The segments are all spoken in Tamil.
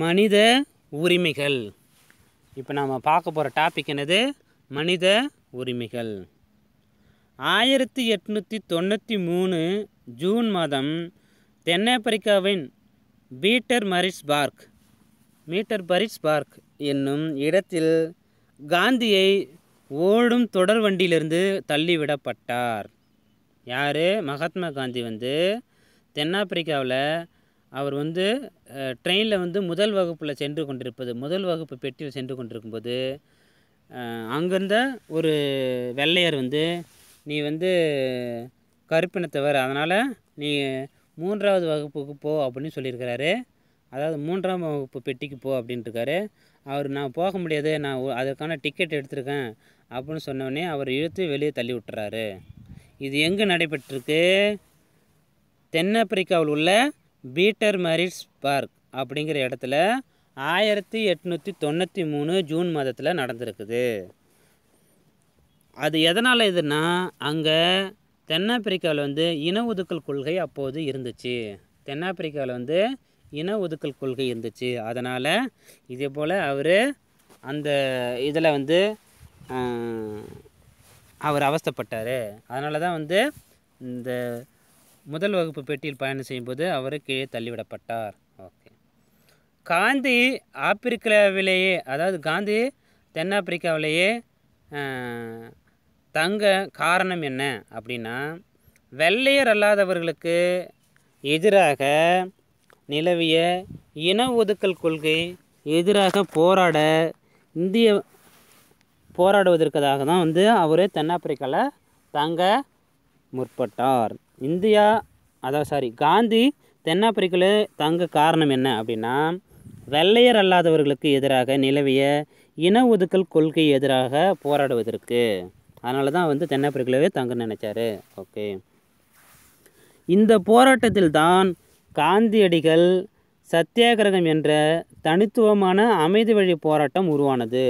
மனித உரிமைகள் இப்போ நாம் பார்க்க போகிற டாபிக் என்னது மனித உரிமைகள் ஆயிரத்தி எட்நூற்றி தொண்ணூற்றி மூணு ஜூன் மாதம் தென்னாப்பிரிக்காவின் பீட்டர் மரிஸ் பார்க் மீட்டர் பார்க் என்னும் இடத்தில் காந்தியை ஓடும் தொடர் வண்டியிலிருந்து தள்ளிவிடப்பட்டார் யார் மகாத்மா காந்தி வந்து தென்னாப்பிரிக்காவில் அவர் வந்து ட்ரெயினில் வந்து முதல் வகுப்பில் சென்று கொண்டிருப்பது முதல் வகுப்பு பெட்டியில் சென்று கொண்டிருக்கும்போது அங்கிருந்த ஒரு வெள்ளையர் வந்து நீ வந்து கருப்பினத்தவர் அதனால் நீ மூன்றாவது வகுப்புக்கு போ அப்படின்னு சொல்லியிருக்கிறாரு அதாவது மூன்றாம் வகுப்பு பெட்டிக்கு போ அப்படின்ட்டுருக்காரு அவர் நான் போக முடியாது நான் அதற்கான டிக்கெட் எடுத்திருக்கேன் அப்படின்னு சொன்னோடனே அவர் இழுத்து வெளியே தள்ளி விட்டுறாரு இது எங்கே நடைபெற்றிருக்கு தென்னாப்பிரிக்காவில் உள்ள பீட்டர் மரிட்ஸ் பார்க் அப்படிங்கிற இடத்துல ஆயிரத்தி எட்நூற்றி தொண்ணூற்றி மூணு ஜூன் மாதத்தில் நடந்திருக்குது அது எதனால் இதுனா அங்கே தென்னாப்பிரிக்காவில் வந்து இன ஒதுக்கல் கொள்கை அப்போது இருந்துச்சு தென்னாப்பிரிக்காவில் வந்து இன ஒதுக்கல் கொள்கை இருந்துச்சு அதனால் இதே போல் அவர் அந்த இதில் வந்து அவர் அவஸ்தப்பட்டார் அதனால தான் வந்து இந்த முதல் வகுப்பு பெட்டியில் பயணம் செய்யும்போது அவர் கீழே தள்ளிவிடப்பட்டார் ஓகே காந்தி ஆப்பிரிக்காவிலேயே அதாவது காந்தி தென்னாப்பிரிக்காவிலேயே தங்க காரணம் என்ன அப்படின்னா வெள்ளையர் அல்லாதவர்களுக்கு எதிராக நிலவிய இன ஒதுக்கல் கொள்கை எதிராக போராட இந்திய போராடுவதற்காக தான் வந்து அவர் தென்னாப்பிரிக்காவில் தங்க முற்பட்டார் இந்தியா அதாவது சாரி காந்தி தென்னாப்பிரிக்கில் தங்க காரணம் என்ன அப்படின்னா வெள்ளையர் அல்லாதவர்களுக்கு எதிராக நிலவிய இன ஒதுக்கல் கொள்கை எதிராக போராடுவதற்கு அதனால தான் வந்து தென்னாப்பிரிக்காவே தங்க நினைச்சாரு ஓகே இந்த போராட்டத்தில் தான் காந்தியடிகள் சத்தியாகிரகம் என்ற தனித்துவமான அமைதி வழி போராட்டம் உருவானது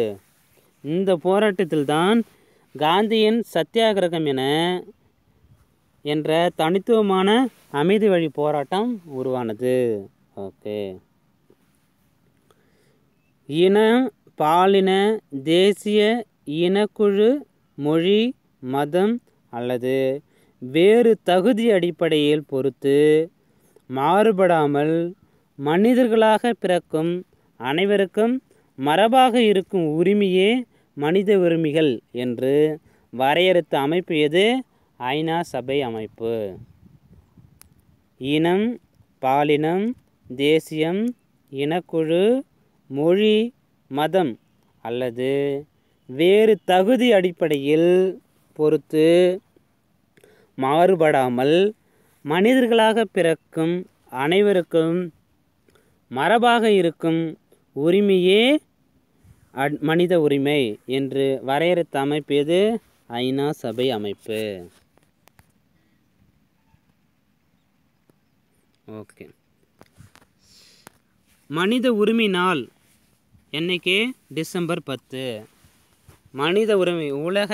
இந்த போராட்டத்தில் தான் காந்தியின் சத்தியாகிரகம் என என்ற தனித்துவமான அமைதி வழி போராட்டம் உருவானது ஓகே இன பாலின தேசிய இனக்குழு மொழி மதம் அல்லது வேறு தகுதி அடிப்படையில் பொறுத்து மாறுபடாமல் மனிதர்களாக பிறக்கும் அனைவருக்கும் மரபாக இருக்கும் உரிமையே மனித உரிமைகள் என்று வரையறுத்த அமைப்பு எது ஐநா சபை அமைப்பு இனம் பாலினம் தேசியம் இனக்குழு மொழி மதம் அல்லது வேறு தகுதி அடிப்படையில் பொறுத்து மாறுபடாமல் மனிதர்களாக பிறக்கும் அனைவருக்கும் மரபாக இருக்கும் உரிமையே மனித உரிமை என்று அமைப்பு எது ஐநா சபை அமைப்பு ஓகே மனித உரிமை நாள் என்றைக்கு டிசம்பர் பத்து மனித உரிமை உலக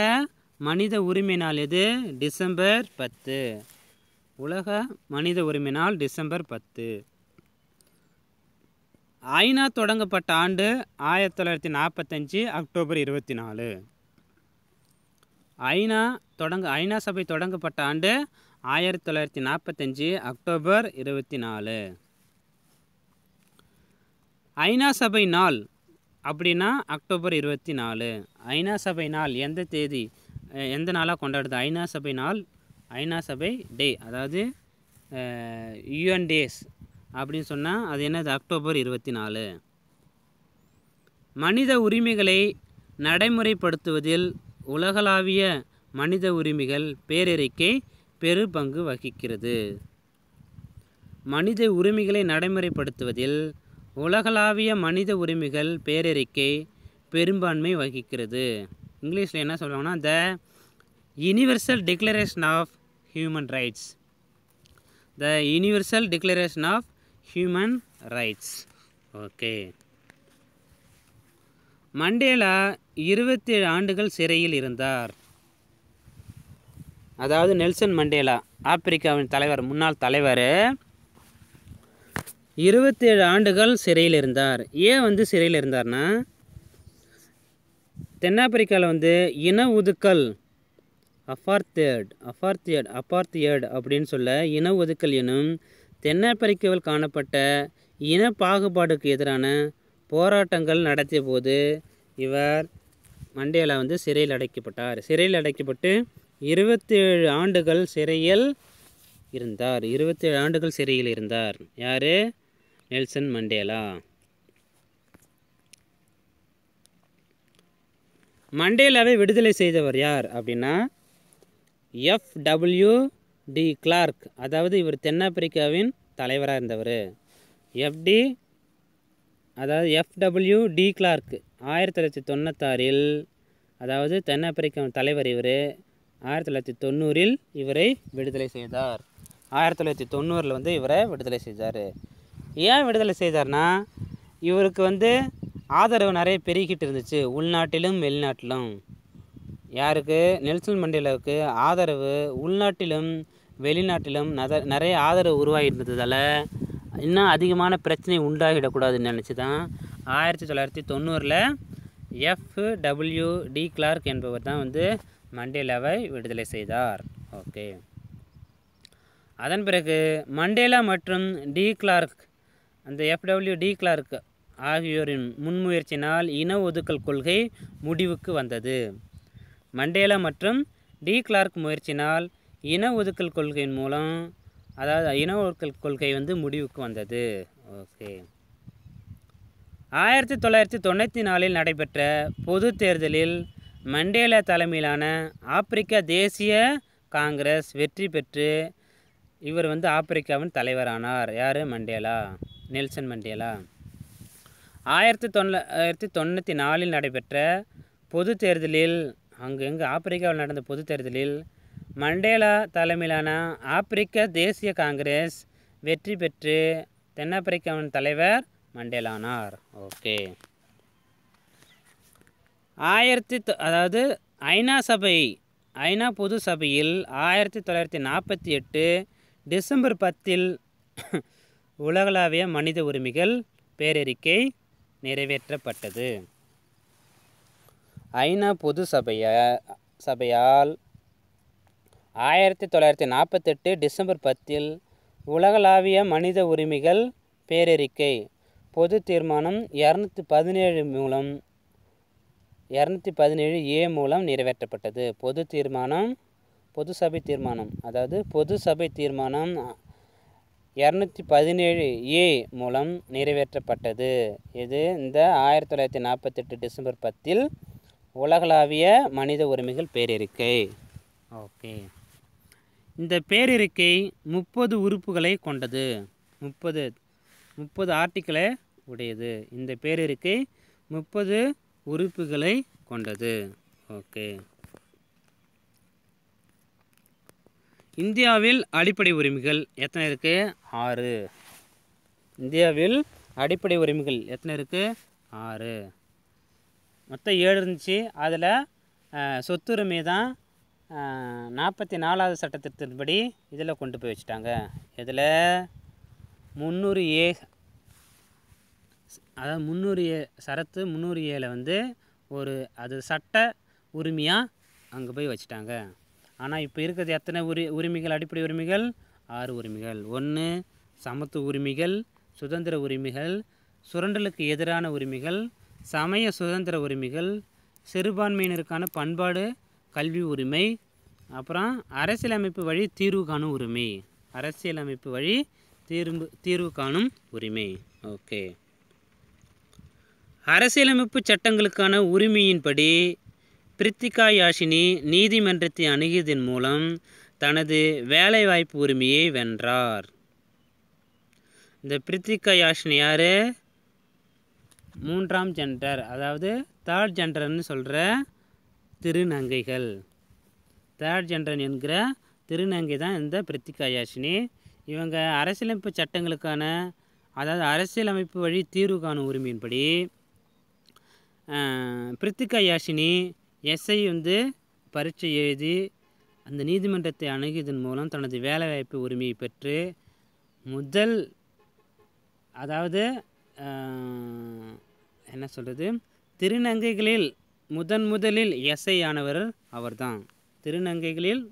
மனித உரிமை நாள் எது டிசம்பர் பத்து உலக மனித உரிமை நாள் டிசம்பர் பத்து ஐநா தொடங்கப்பட்ட ஆண்டு ஆயிரத்தி தொள்ளாயிரத்தி நாற்பத்தஞ்சு அக்டோபர் இருபத்தி நாலு ஐநா தொடங்க ஐநா சபை தொடங்கப்பட்ட ஆண்டு ஆயிரத்தி தொள்ளாயிரத்தி நாற்பத்தஞ்சு அக்டோபர் இருபத்தி நாலு ஐநா சபை நாள் அப்படின்னா அக்டோபர் இருபத்தி நாலு ஐநா சபை நாள் எந்த தேதி எந்த நாளாக கொண்டாடுது ஐநா சபை நாள் ஐநா சபை டே அதாவது யூஎன் டேஸ் அப்படின்னு சொன்னால் அது என்னது அக்டோபர் இருபத்தி நாலு மனித உரிமைகளை நடைமுறைப்படுத்துவதில் உலகளாவிய மனித உரிமைகள் பேரறிக்கை பெரு பங்கு வகிக்கிறது மனித உரிமைகளை நடைமுறைப்படுத்துவதில் உலகளாவிய மனித உரிமைகள் பேரறிக்கை பெரும்பான்மை வகிக்கிறது இங்கிலீஷில் என்ன சொல்லுவாங்கன்னா the universal declaration of human rights the universal declaration of human rights okay Mandela இருபத்தேழு ஆண்டுகள் சிறையில் இருந்தார் அதாவது நெல்சன் மண்டேலா ஆப்பிரிக்காவின் தலைவர் முன்னாள் தலைவர் இருபத்தேழு ஆண்டுகள் சிறையில் இருந்தார் ஏன் வந்து சிறையில் இருந்தார்னா தென்னாப்பிரிக்காவில் வந்து இன ஒதுக்கல் அஃபார்த்தியர்ட் அஃபார்த்தியர்ட் அப்பார்த்தியர்ட் அப்படின்னு சொல்ல இன ஒதுக்கல் எனும் தென்னாப்பிரிக்காவில் காணப்பட்ட இன பாகுபாடுக்கு எதிரான போராட்டங்கள் நடத்திய போது இவர் மண்டேலா வந்து சிறையில் அடைக்கப்பட்டார் சிறையில் அடைக்கப்பட்டு இருபத்தேழு ஆண்டுகள் சிறையில் இருந்தார் இருபத்தேழு ஆண்டுகள் சிறையில் இருந்தார் யார் நெல்சன் மண்டேலா மண்டேலாவை விடுதலை செய்தவர் யார் அப்படின்னா எஃப் டபிள்யூ டி கிளார்க் அதாவது இவர் தென்னாப்பிரிக்காவின் தலைவராக இருந்தவர் எஃப்டி அதாவது எஃப் டபிள்யூ டி கிளார்க் ஆயிரத்தி தொள்ளாயிரத்தி தொண்ணூத்தாறில் அதாவது தென்னாப்பிரிக்காவின் தலைவர் இவர் ஆயிரத்தி தொள்ளாயிரத்தி தொண்ணூறில் இவரை விடுதலை செய்தார் ஆயிரத்தி தொள்ளாயிரத்தி தொண்ணூறில் வந்து இவரை விடுதலை செய்தார் ஏன் விடுதலை செய்தார்னா இவருக்கு வந்து ஆதரவு நிறைய பெருகிட்டு இருந்துச்சு உள்நாட்டிலும் வெளிநாட்டிலும் யாருக்கு நெல்சன் மண்டேலாவுக்கு ஆதரவு உள்நாட்டிலும் வெளிநாட்டிலும் நத நிறைய ஆதரவு உருவாகி இருந்ததால் இன்னும் அதிகமான பிரச்சனை உண்டாகிடக்கூடாதுன்னு நினச்சி தான் ஆயிரத்தி தொள்ளாயிரத்தி தொண்ணூறில் எஃப் டபிள்யூ டி கிளார்க் என்பவர் தான் வந்து மண்டேலாவை விடுதலை செய்தார் ஓகே அதன் பிறகு மண்டேலா மற்றும் டி கிளார்க் அந்த எஃப்டபிள்யூ டி கிளார்க் ஆகியோரின் முன்முயற்சினால் இன ஒதுக்கல் கொள்கை முடிவுக்கு வந்தது மண்டேலா மற்றும் டி கிளார்க் முயற்சினால் இன ஒதுக்கல் கொள்கையின் மூலம் அதாவது இன ஒதுக்கல் கொள்கை வந்து முடிவுக்கு வந்தது ஓகே ஆயிரத்தி தொள்ளாயிரத்தி தொண்ணூற்றி நாலில் நடைபெற்ற பொது தேர்தலில் மண்டேலா தலைமையிலான ஆப்பிரிக்க தேசிய காங்கிரஸ் வெற்றி பெற்று இவர் வந்து ஆப்பிரிக்காவின் தலைவரானார் யார் மண்டேலா நெல்சன் மண்டேலா ஆயிரத்தி தொள்ளாயிரத்தி தொண்ணூற்றி நாலில் நடைபெற்ற பொது தேர்தலில் அங்கு எங்கு ஆப்பிரிக்காவில் நடந்த பொது தேர்தலில் மண்டேலா தலைமையிலான ஆப்பிரிக்க தேசிய காங்கிரஸ் வெற்றி பெற்று தென்னாப்பிரிக்காவின் தலைவர் மண்டேலானார் ஓகே ஆயிரத்தி அதாவது ஐநா சபை ஐநா பொது சபையில் ஆயிரத்தி தொள்ளாயிரத்தி நாற்பத்தி எட்டு டிசம்பர் பத்தில் உலகளாவிய மனித உரிமைகள் பேரறிக்கை நிறைவேற்றப்பட்டது ஐநா பொது சபைய சபையால் ஆயிரத்தி தொள்ளாயிரத்தி நாற்பத்தெட்டு டிசம்பர் பத்தில் உலகளாவிய மனித உரிமைகள் பேரறிக்கை பொது தீர்மானம் இரநூத்தி பதினேழு மூலம் இரநூத்தி பதினேழு ஏ மூலம் நிறைவேற்றப்பட்டது பொது தீர்மானம் பொது சபை தீர்மானம் அதாவது பொது சபை தீர்மானம் இரநூத்தி பதினேழு ஏ மூலம் நிறைவேற்றப்பட்டது இது இந்த ஆயிரத்தி தொள்ளாயிரத்தி நாற்பத்தெட்டு டிசம்பர் பத்தில் உலகளாவிய மனித உரிமைகள் பேரிருக்கை ஓகே இந்த பேரிருக்கை முப்பது உறுப்புகளை கொண்டது முப்பது முப்பது ஆர்டிக்கிளை உடையது இந்த பேரிருக்கை முப்பது உறுப்புகளை கொண்டது ஓகே இந்தியாவில் அடிப்படை உரிமைகள் எத்தனை இருக்குது ஆறு இந்தியாவில் அடிப்படை உரிமைகள் எத்தனை இருக்குது ஆறு மொத்தம் ஏழு இருந்துச்சு அதில் சொத்துரிமை தான் நாற்பத்தி நாலாவது சட்டத்திட்டத்தின்படி இதில் கொண்டு போய் வச்சுட்டாங்க இதில் முந்நூறு ஏ அதாவது முன்னுரிய சரத்து முன்னுரியில் வந்து ஒரு அது சட்ட உரிமையாக அங்கே போய் வச்சுட்டாங்க ஆனால் இப்போ இருக்கிறது எத்தனை உரி உரிமைகள் அடிப்படை உரிமைகள் ஆறு உரிமைகள் ஒன்று சமத்துவ உரிமைகள் சுதந்திர உரிமைகள் சுரண்டலுக்கு எதிரான உரிமைகள் சமய சுதந்திர உரிமைகள் சிறுபான்மையினருக்கான பண்பாடு கல்வி உரிமை அப்புறம் அரசியலமைப்பு வழி தீர்வு காணும் உரிமை அரசியலமைப்பு வழி தீர்வு தீர்வு காணும் உரிமை ஓகே அரசியலமைப்பு சட்டங்களுக்கான உரிமையின்படி பிரித்திகா யாஷினி நீதிமன்றத்தை அணுகியதன் மூலம் தனது வேலைவாய்ப்பு உரிமையை வென்றார் இந்த பிரித்திகா யாஷினி யார் மூன்றாம் ஜெண்டர் அதாவது தேர்ட் ஜெண்டர்னு சொல்கிற திருநங்கைகள் தேர்ட் ஜெண்டர் என்கிற திருநங்கை தான் இந்த பிரித்திகா யாஷினி இவங்க அரசியலமைப்பு சட்டங்களுக்கான அதாவது அரசியலமைப்பு வழி தீர்வு காணும் உரிமையின்படி பிரித்திகா யாஷினி எஸ்ஐ வந்து பரீட்சை எழுதி அந்த நீதிமன்றத்தை அணுகியதன் மூலம் தனது வேலைவாய்ப்பு உரிமையை பெற்று முதல் அதாவது என்ன சொல்கிறது திருநங்கைகளில் முதன் முதலில் எஸ்ஐ ஆனவர் அவர்தான் திருநங்கைகளில்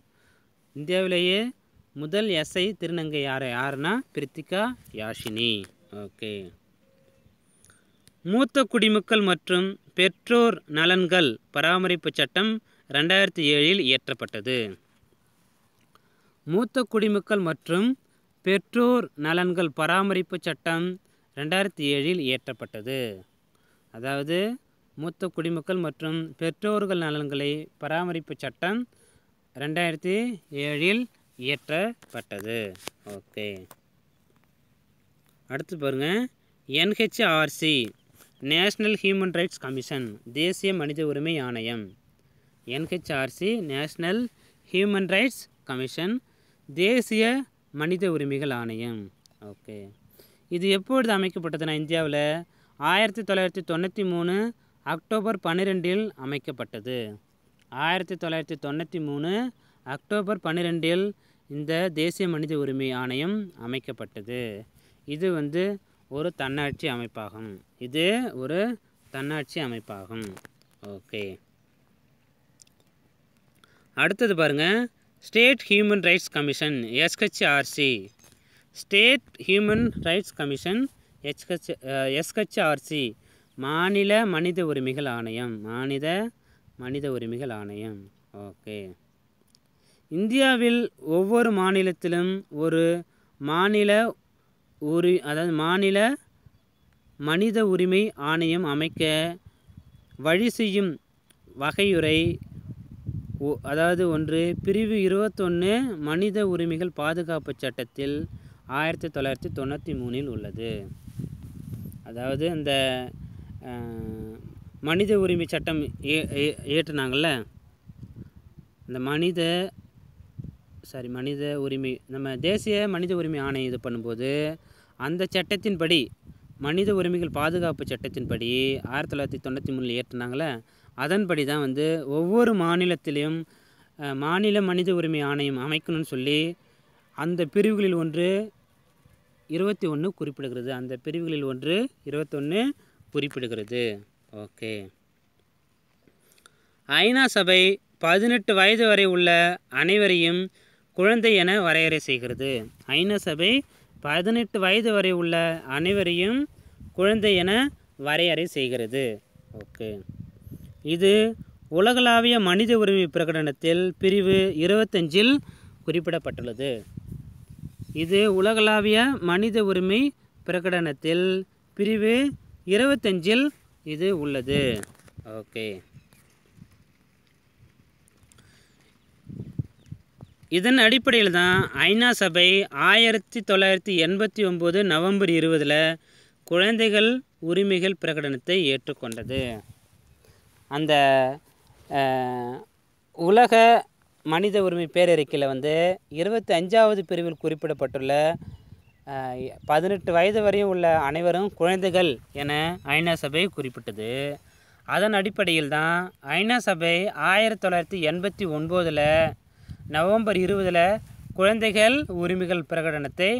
இந்தியாவிலேயே முதல் எஸ்ஐ திருநங்கை யார் யாருன்னா பிரித்திகா யாஷினி ஓகே மூத்த குடிமக்கள் மற்றும் பெற்றோர் நலன்கள் பராமரிப்பு சட்டம் ரெண்டாயிரத்தி ஏழில் இயற்றப்பட்டது மூத்த குடிமக்கள் மற்றும் பெற்றோர் நலன்கள் பராமரிப்பு சட்டம் ரெண்டாயிரத்தி ஏழில் இயற்றப்பட்டது அதாவது மூத்த குடிமக்கள் மற்றும் பெற்றோர்கள் நலன்களை பராமரிப்பு சட்டம் ரெண்டாயிரத்தி ஏழில் இயற்றப்பட்டது ஓகே அடுத்து பாருங்கள் NHRC national human rights commission தேசிய மனித உரிமை ஆணையம் NHRC national human rights commission தேசிய மனித உரிமைகள் ஆணையம் ஓகே இது எப்பொழுது அமைக்கப்பட்டதுன்னா இந்தியாவில் ஆயிரத்தி தொள்ளாயிரத்தி தொண்ணூற்றி மூணு அக்டோபர் பன்னிரெண்டில் அமைக்கப்பட்டது ஆயிரத்தி தொள்ளாயிரத்தி தொண்ணூற்றி மூணு அக்டோபர் பன்னிரெண்டில் இந்த தேசிய மனித உரிமை ஆணையம் அமைக்கப்பட்டது இது வந்து ஒரு தன்னாட்சி அமைப்பாகும் இது ஒரு தன்னாட்சி அமைப்பாகும் ஓகே அடுத்தது பாருங்கள் state human rights commission SHRC state human rights commission S H SHRC மாநில மனித உரிமைகள் ஆணையம் மாநில மனித உரிமைகள் ஆணையம் ஓகே இந்தியாவில் ஒவ்வொரு மாநிலத்திலும் ஒரு மாநில உரி அதாவது மாநில மனித உரிமை ஆணையம் அமைக்க வழி செய்யும் வகையுறை அதாவது ஒன்று பிரிவு இருபத்தொன்று மனித உரிமைகள் பாதுகாப்பு சட்டத்தில் ஆயிரத்தி தொள்ளாயிரத்தி தொண்ணூற்றி மூணில் உள்ளது அதாவது இந்த மனித உரிமை சட்டம் இயற்றினாங்கள்ல இந்த மனித சாரி மனித உரிமை நம்ம தேசிய மனித உரிமை ஆணையம் இது பண்ணும்போது அந்த சட்டத்தின்படி மனித உரிமைகள் பாதுகாப்பு சட்டத்தின்படி ஆயிரத்தி தொள்ளாயிரத்தி தொண்ணூற்றி மூணில் ஏற்றினாங்களே அதன்படி தான் வந்து ஒவ்வொரு மாநிலத்திலையும் மாநில மனித உரிமை ஆணையம் அமைக்கணும்னு சொல்லி அந்த பிரிவுகளில் ஒன்று இருபத்தி ஒன்று குறிப்பிடுகிறது அந்த பிரிவுகளில் ஒன்று இருபத்தொன்று குறிப்பிடுகிறது ஓகே ஐநா சபை பதினெட்டு வயது வரை உள்ள அனைவரையும் குழந்தை என வரையறை செய்கிறது ஐநா சபை பதினெட்டு வயது வரை உள்ள அனைவரையும் குழந்தை என வரையறை செய்கிறது ஓகே இது உலகளாவிய மனித உரிமை பிரகடனத்தில் பிரிவு இருபத்தஞ்சில் குறிப்பிடப்பட்டுள்ளது இது உலகளாவிய மனித உரிமை பிரகடனத்தில் பிரிவு இருபத்தஞ்சில் இது உள்ளது ஓகே இதன் அடிப்படையில் தான் ஐநா சபை ஆயிரத்தி தொள்ளாயிரத்தி எண்பத்தி ஒம்பது நவம்பர் இருபதில் குழந்தைகள் உரிமைகள் பிரகடனத்தை ஏற்றுக்கொண்டது அந்த உலக மனித உரிமை பேரறிக்கையில் வந்து இருபத்தி அஞ்சாவது பிரிவில் குறிப்பிடப்பட்டுள்ள பதினெட்டு வயது வரையும் உள்ள அனைவரும் குழந்தைகள் என ஐநா சபை குறிப்பிட்டது அதன் அடிப்படையில் தான் ஐநா சபை ஆயிரத்தி தொள்ளாயிரத்தி எண்பத்தி ஒன்பதில் நவம்பர் இருபதில் குழந்தைகள் உரிமைகள் பிரகடனத்தை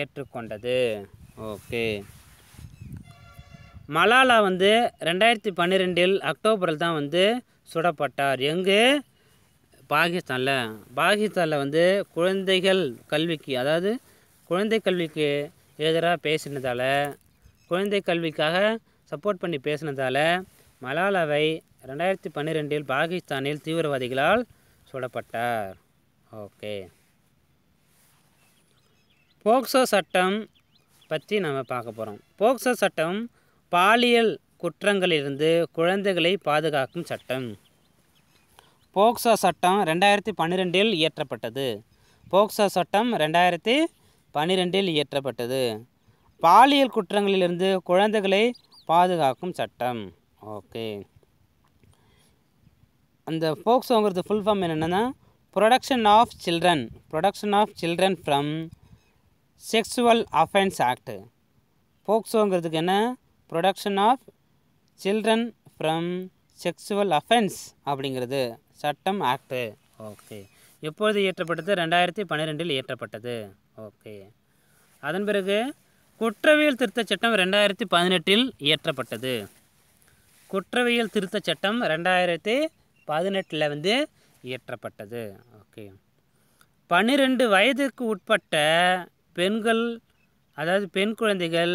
ஏற்றுக்கொண்டது ஓகே மலாலா வந்து ரெண்டாயிரத்தி பன்னிரெண்டில் அக்டோபரில் தான் வந்து சுடப்பட்டார் எங்கு பாகிஸ்தானில் பாகிஸ்தானில் வந்து குழந்தைகள் கல்விக்கு அதாவது குழந்தை கல்விக்கு எதிராக பேசினதால் குழந்தை கல்விக்காக சப்போர்ட் பண்ணி பேசினதால் மலாலாவை ரெண்டாயிரத்தி பன்னிரெண்டில் பாகிஸ்தானில் தீவிரவாதிகளால் சுடப்பட்டார் ஓகே போக்சோ சட்டம் பற்றி நம்ம பார்க்க போகிறோம் போக்சோ சட்டம் பாலியல் குற்றங்களிலிருந்து குழந்தைகளை பாதுகாக்கும் சட்டம் போக்சோ சட்டம் ரெண்டாயிரத்தி பன்னிரெண்டில் இயற்றப்பட்டது போக்சோ சட்டம் ரெண்டாயிரத்தி பன்னிரெண்டில் இயற்றப்பட்டது பாலியல் குற்றங்களிலிருந்து குழந்தைகளை பாதுகாக்கும் சட்டம் ஓகே அந்த போக்சோங்கிறது ஃபுல் ஃபார்ம் என்னென்னா protection of children protection of children from sexual offence act போக்சோங்கிறதுக்கு என்ன protection of children from sexual offence அப்படிங்கிறது சட்டம் ஆக்டு ஓகே எப்போது இயற்றப்பட்டது ரெண்டாயிரத்தி பன்னிரெண்டில் இயற்றப்பட்டது ஓகே அதன் பிறகு குற்றவியல் திருத்தச் சட்டம் ரெண்டாயிரத்தி பதினெட்டில் இயற்றப்பட்டது குற்றவியல் திருத்தச் சட்டம் ரெண்டாயிரத்தி பதினெட்டில் வந்து இயற்றப்பட்டது ஓகே பன்னிரெண்டு வயதுக்கு உட்பட்ட பெண்கள் அதாவது பெண் குழந்தைகள்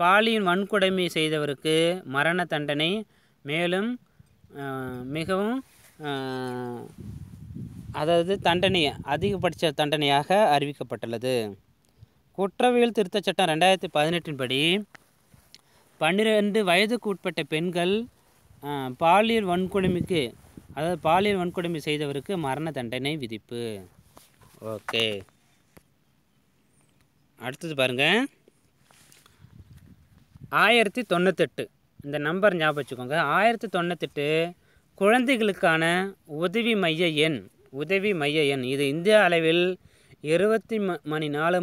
பாலியல் வன்கொடுமை செய்தவருக்கு மரண தண்டனை மேலும் மிகவும் அதாவது தண்டனை அதிகபட்ச தண்டனையாக அறிவிக்கப்பட்டுள்ளது குற்றவியல் திருத்தச் சட்டம் ரெண்டாயிரத்தி பதினெட்டின்படி பன்னிரெண்டு வயதுக்கு உட்பட்ட பெண்கள் பாலியல் வன்கொடுமைக்கு அதாவது பாலியல் வன்கொடுமை செய்தவருக்கு மரண தண்டனை விதிப்பு ஓகே அடுத்தது பாருங்கள் ஆயிரத்தி தொண்ணூத்தெட்டு இந்த நம்பர் ஞாபகம் வச்சுக்கோங்க ஆயிரத்தி தொண்ணூத்தெட்டு குழந்தைகளுக்கான உதவி மைய எண் உதவி மைய எண் இது இந்திய அளவில் இருபத்தி ம மணி நாலு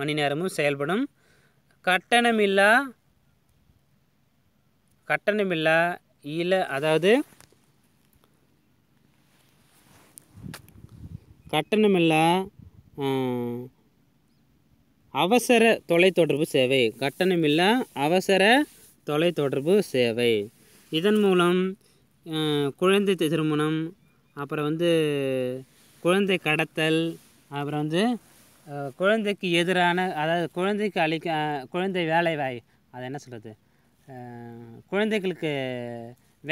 மணி நேரமும் செயல்படும் கட்டணமில்லா கட்டணமில்லா இல அதாவது கட்டணமில்லா அவசர தொலைத்தொடர்பு சேவை கட்டணமில்லா அவசர தொலைத்தொடர்பு சேவை இதன் மூலம் குழந்தை திருமணம் அப்புறம் வந்து குழந்தை கடத்தல் அப்புறம் வந்து குழந்தைக்கு எதிரான அதாவது குழந்தைக்கு அளிக்க குழந்தை வேலை வாய் அதை என்ன சொல்கிறது குழந்தைகளுக்கு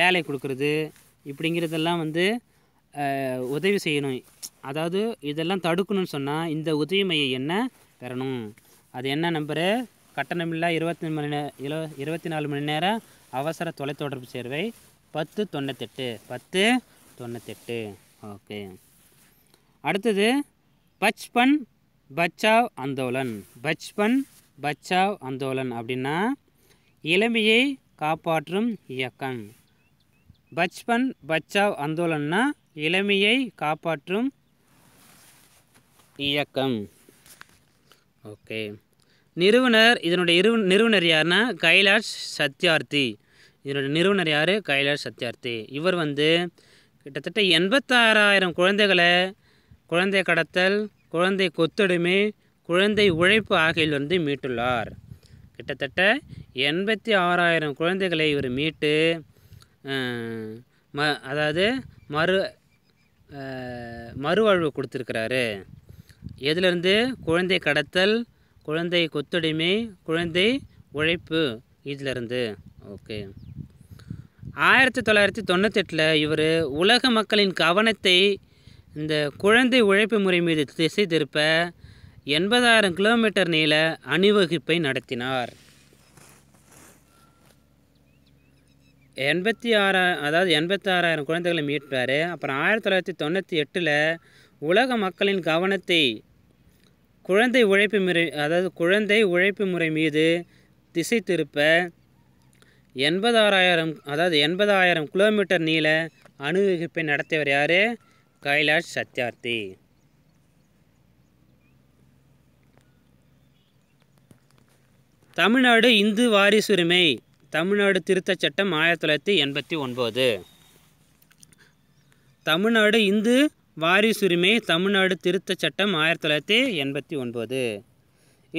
வேலை கொடுக்குறது இப்படிங்கிறதெல்லாம் வந்து உதவி செய்யணும் அதாவது இதெல்லாம் தடுக்கணும்னு சொன்னால் இந்த உதவி மையம் என்ன பெறணும் அது என்ன நம்பரு கட்டணமில்லா இருபத்தி மணி நே இருபத்தி நாலு மணி நேரம் அவசர தொலைத்தொடர்பு சேர்வை பத்து தொண்ணூத்தெட்டு பத்து தொண்ணூத்தெட்டு ஓகே அடுத்தது பச்பன் பச்சாவ் அந்தோலன் பச்பன் பச்சாவ் அந்தோலன் அப்படின்னா இளமையை காப்பாற்றும் இயக்கம் பச்பன் பச்சாவ் ஆந்தோலன்னா இளமையை காப்பாற்றும் இயக்கம் ஓகே நிறுவனர் இதனுடைய இரு நிறுவனர் யாருன்னா கைலாஷ் சத்யார்த்தி இதனுடைய நிறுவனர் யார் கைலாஷ் சத்யார்த்தி இவர் வந்து கிட்டத்தட்ட எண்பத்தாறாயிரம் குழந்தைகளை குழந்தை கடத்தல் குழந்தை கொத்தொடுமை குழந்தை உழைப்பு வந்து மீட்டுள்ளார் கிட்டத்தட்ட எண்பத்தி ஆறாயிரம் குழந்தைகளை இவர் மீட்டு ம அதாவது மறு மறுவாழ்வு கொடுத்துருக்கிறாரு எதிலிருந்து குழந்தை கடத்தல் குழந்தை கொத்தடிமை குழந்தை உழைப்பு இதிலிருந்து ஓகே ஆயிரத்தி தொள்ளாயிரத்தி தொண்ணூத்தெட்டில் இவர் உலக மக்களின் கவனத்தை இந்த குழந்தை உழைப்பு முறை மீது திசை திருப்ப எண்பதாயிரம் கிலோமீட்டர் நீள அணிவகுப்பை நடத்தினார் எண்பத்தி ஆறாயிரம் அதாவது எண்பத்தாறாயிரம் குழந்தைகளை மீட்பார் அப்புறம் ஆயிரத்தி தொள்ளாயிரத்தி தொண்ணூற்றி எட்டில் உலக மக்களின் கவனத்தை குழந்தை உழைப்பு முறை அதாவது குழந்தை உழைப்பு முறை மீது திசை திருப்ப எண்பதாறாயிரம் அதாவது எண்பதாயிரம் கிலோமீட்டர் நீள அணுவகுப்பை நடத்தியவர் யார் கைலாஷ் சத்யார்த்தி தமிழ்நாடு இந்து வாரிசுரிமை தமிழ்நாடு திருத்தச் சட்டம் ஆயிரத்தி தொள்ளாயிரத்தி எண்பத்தி ஒன்பது தமிழ்நாடு இந்து வாரிசுரிமை தமிழ்நாடு திருத்தச் சட்டம் ஆயிரத்தி தொள்ளாயிரத்தி எண்பத்தி ஒன்பது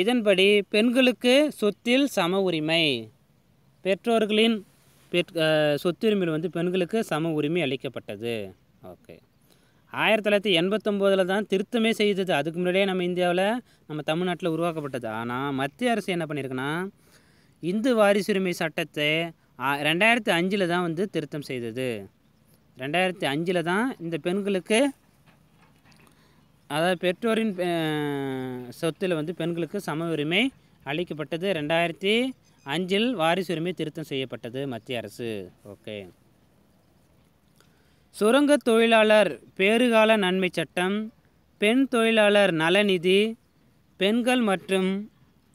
இதன்படி பெண்களுக்கு சொத்தில் சம உரிமை பெற்றோர்களின் பெற் சொத்துரிமையில் வந்து பெண்களுக்கு சம உரிமை அளிக்கப்பட்டது ஓகே ஆயிரத்தி தொள்ளாயிரத்தி எண்பத்தொம்போதில் தான் திருத்தமே செய்தது அதுக்கு முன்னாடியே நம்ம இந்தியாவில் நம்ம தமிழ்நாட்டில் உருவாக்கப்பட்டது ஆனால் மத்திய அரசு என்ன பண்ணியிருக்குன்னா இந்து வாரிசுரிமை சட்டத்தை ரெண்டாயிரத்தி அஞ்சில் தான் வந்து திருத்தம் செய்தது ரெண்டாயிரத்தி அஞ்சில் தான் இந்த பெண்களுக்கு அதாவது பெற்றோரின் சொத்தில் வந்து பெண்களுக்கு சம உரிமை அளிக்கப்பட்டது ரெண்டாயிரத்தி அஞ்சில் வாரிசுரிமை திருத்தம் செய்யப்பட்டது மத்திய அரசு ஓகே சுரங்க தொழிலாளர் பேறுகால நன்மை சட்டம் பெண் தொழிலாளர் நலநிதி பெண்கள் மற்றும்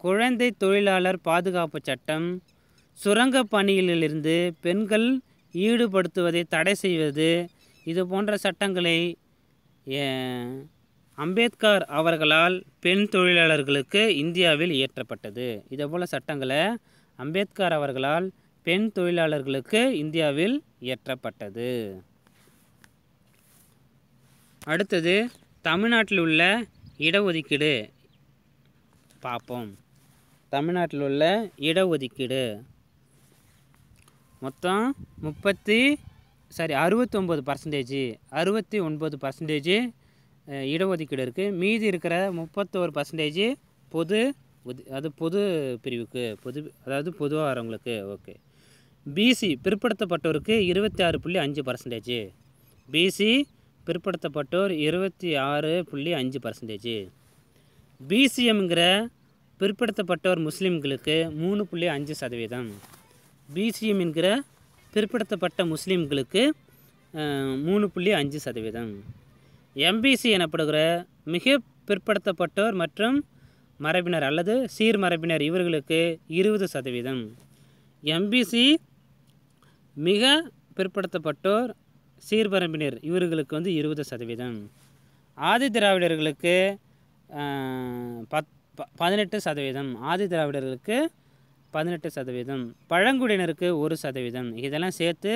குழந்தை தொழிலாளர் பாதுகாப்பு சட்டம் சுரங்க பணியிலிருந்து பெண்கள் ஈடுபடுத்துவதை தடை செய்வது இது போன்ற சட்டங்களை அம்பேத்கர் அவர்களால் பெண் தொழிலாளர்களுக்கு இந்தியாவில் இயற்றப்பட்டது இதே போல் சட்டங்களை அம்பேத்கர் அவர்களால் பெண் தொழிலாளர்களுக்கு இந்தியாவில் இயற்றப்பட்டது அடுத்தது தமிழ்நாட்டில் உள்ள இடஒதுக்கீடு பார்ப்போம் தமிழ்நாட்டில் உள்ள இடஒதுக்கீடு மொத்தம் முப்பத்தி சாரி ஒம்பது பர்சன்டேஜ் அறுபத்தி ஒன்பது பர்சன்டேஜ் இடஒதுக்கீடு இருக்குது மீதி இருக்கிற முப்பத்தோரு பர்சன்டேஜ் பொது அது பொது பிரிவுக்கு பொது அதாவது பொதுவாக வரவங்களுக்கு ஓகே பிசி பிற்படுத்தப்பட்டோருக்கு இருபத்தி ஆறு புள்ளி அஞ்சு பர்சன்டேஜ் பிசி பிற்படுத்தப்பட்டோர் இருபத்தி ஆறு புள்ளி அஞ்சு பர்சன்டேஜ் பிசிஎம்ங்கிற பிற்படுத்தப்பட்டோர் முஸ்லீம்களுக்கு மூணு புள்ளி அஞ்சு சதவீதம் பிசிஎம் என்கிற பிற்படுத்தப்பட்ட முஸ்லீம்களுக்கு மூணு புள்ளி அஞ்சு சதவீதம் எம்பிசி எனப்படுகிற மிக பிற்படுத்தப்பட்டோர் மற்றும் மரபினர் அல்லது சீர்மரபினர் இவர்களுக்கு இருபது சதவீதம் எம்பிசி மிக பிற்படுத்தப்பட்டோர் சீர்மரபினர் இவர்களுக்கு வந்து இருபது சதவீதம் ஆதி திராவிடர்களுக்கு பத் ப பதினெட்டு சதவீதம் ஆதி திராவிடர்களுக்கு பதினெட்டு சதவீதம் பழங்குடியினருக்கு ஒரு சதவீதம் இதெல்லாம் சேர்த்து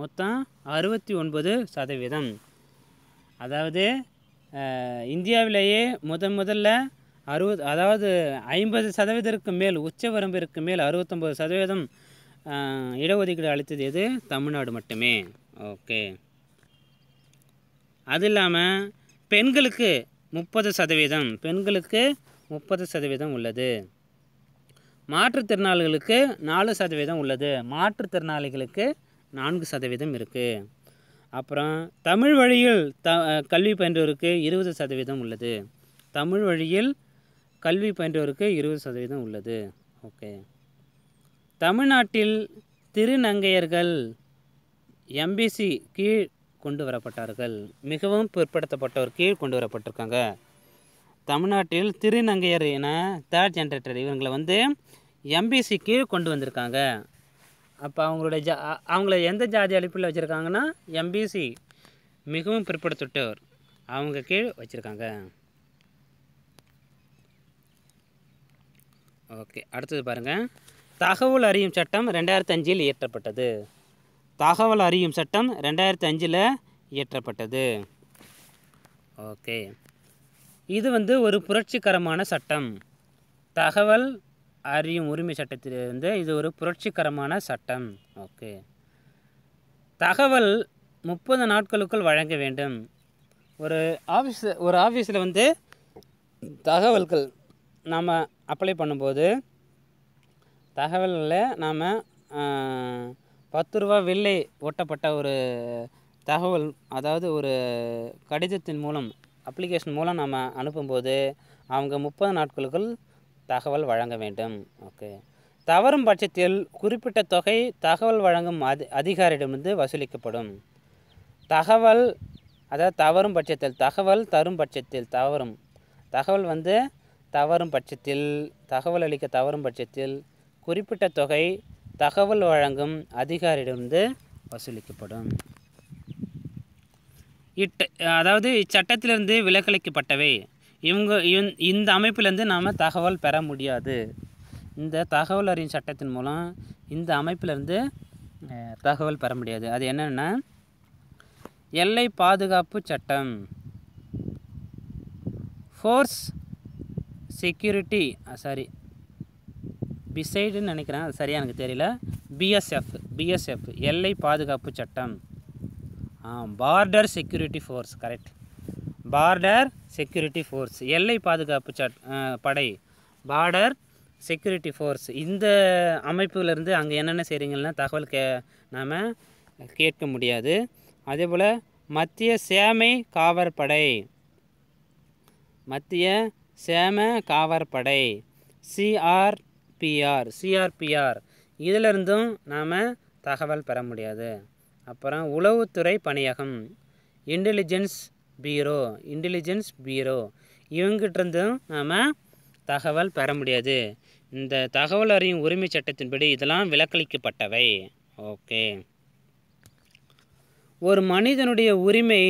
மொத்தம் அறுபத்தி ஒன்பது சதவீதம் அதாவது இந்தியாவிலேயே முதன் முதல்ல அறுபது அதாவது ஐம்பது சதவீதத்திற்கு மேல் உச்ச வரம்பிற்கு மேல் அறுபத்தொம்பது சதவீதம் இடஒதுக்கீடு அளித்தது எது தமிழ்நாடு மட்டுமே ஓகே அது இல்லாமல் பெண்களுக்கு முப்பது சதவீதம் பெண்களுக்கு முப்பது சதவீதம் உள்ளது மாற்றுத்திறனாளிகளுக்கு நாலு சதவீதம் உள்ளது மாற்றுத்திறனாளிகளுக்கு நான்கு சதவீதம் இருக்குது அப்புறம் தமிழ் வழியில் த கல்வி பயின்றோருக்கு இருபது சதவீதம் உள்ளது தமிழ் வழியில் கல்வி பயின்றோருக்கு இருபது சதவீதம் உள்ளது ஓகே தமிழ்நாட்டில் திருநங்கையர்கள் எம்பிசி கீழ் கொண்டு வரப்பட்டார்கள் மிகவும் பிற்படுத்தப்பட்டவர் கீழ் கொண்டு வரப்பட்டிருக்காங்க தமிழ்நாட்டில் திருநங்கையர் என தேர்ட் ஜென்ரேட்டர் இவங்களை வந்து எம்பிசி கீழ் கொண்டு வந்திருக்காங்க அப்போ அவங்களுடைய ஜா அவங்கள எந்த ஜாதி அழைப்பில் வச்சுருக்காங்கன்னா எம்பிசி மிகவும் பிற்படுத்தப்பட்டோர் அவங்க கீழ் வச்சுருக்காங்க ஓகே அடுத்தது பாருங்கள் தகவல் அறியும் சட்டம் ரெண்டாயிரத்தி அஞ்சில் இயற்றப்பட்டது தகவல் அறியும் சட்டம் ரெண்டாயிரத்தி அஞ்சில் இயற்றப்பட்டது ஓகே இது வந்து ஒரு புரட்சிகரமான சட்டம் தகவல் அறியும் உரிமை சட்டத்திலிருந்து இது ஒரு புரட்சிகரமான சட்டம் ஓகே தகவல் முப்பது நாட்களுக்குள் வழங்க வேண்டும் ஒரு ஆஃபீஸ் ஒரு ஆஃபீஸில் வந்து தகவல்கள் நாம் அப்ளை பண்ணும்போது தகவலில் நாம் பத்து ரூபா வில்லை ஒட்டப்பட்ட ஒரு தகவல் அதாவது ஒரு கடிதத்தின் மூலம் அப்ளிகேஷன் மூலம் நம்ம அனுப்பும்போது அவங்க முப்பது நாட்களுக்குள் தகவல் வழங்க வேண்டும் ஓகே தவறும் பட்சத்தில் குறிப்பிட்ட தொகை தகவல் வழங்கும் அதி அதிகாரியிடமிருந்து வசூலிக்கப்படும் தகவல் அதாவது தவறும் பட்சத்தில் தகவல் தரும் பட்சத்தில் தவறும் தகவல் வந்து தவறும் பட்சத்தில் தகவல் அளிக்க தவறும் பட்சத்தில் குறிப்பிட்ட தொகை தகவல் வழங்கும் அதிகாரியிடமிருந்து வசூலிக்கப்படும் இட் அதாவது இச்சட்டத்திலிருந்து விலக்களிக்கப்பட்டவை இவங்க இந்த அமைப்பிலேருந்து நாம் தகவல் பெற முடியாது இந்த தகவல் அறியும் சட்டத்தின் மூலம் இந்த அமைப்பிலேருந்து தகவல் பெற முடியாது அது என்னென்னா எல்லை பாதுகாப்பு சட்டம் ஃபோர்ஸ் செக்யூரிட்டி சாரி பிசைடுன்னு நினைக்கிறேன் அது சரியாக எனக்கு தெரியல பிஎஸ்எஃப் பிஎஸ்எஃப் எல்லை பாதுகாப்பு சட்டம் border security force correct border security force எல்லை பாதுகாப்பு சட் படை பார்டர் செக்யூரிட்டி ஃபோர்ஸ் இந்த அமைப்புலேருந்து அங்கே என்னென்ன செய்கிறீங்கன்னா தகவல் கே நாம் கேட்க முடியாது அதே போல் மத்திய சேமை காவற்படை மத்திய சேம காவற்படை சிஆர்பிஆர் சிஆர்பிஆர் இதிலிருந்தும் நாம் தகவல் பெற முடியாது அப்புறம் உளவுத்துறை பணியகம் இன்டெலிஜென்ஸ் பீரோ இன்டெலிஜென்ஸ் பீரோ இவங்கிட்டிருந்தும் நாம் தகவல் பெற முடியாது இந்த தகவல் அறியும் உரிமை சட்டத்தின்படி இதெல்லாம் விலக்களிக்கப்பட்டவை ஓகே ஒரு மனிதனுடைய உரிமை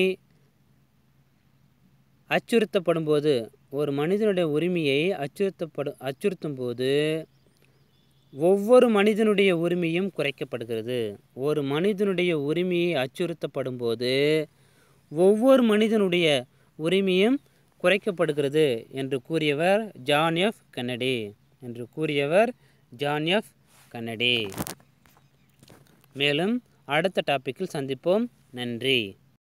அச்சுறுத்தப்படும் போது ஒரு மனிதனுடைய உரிமையை அச்சுறுத்தப்படும் அச்சுறுத்தும் போது ஒவ்வொரு மனிதனுடைய உரிமையும் குறைக்கப்படுகிறது ஒரு மனிதனுடைய உரிமையை அச்சுறுத்தப்படும் போது ஒவ்வொரு மனிதனுடைய உரிமையும் குறைக்கப்படுகிறது என்று கூறியவர் ஜான் எஃப் கன்னடி என்று கூறியவர் ஜான் எஃப் கன்னடி மேலும் அடுத்த டாப்பிக்கில் சந்திப்போம் நன்றி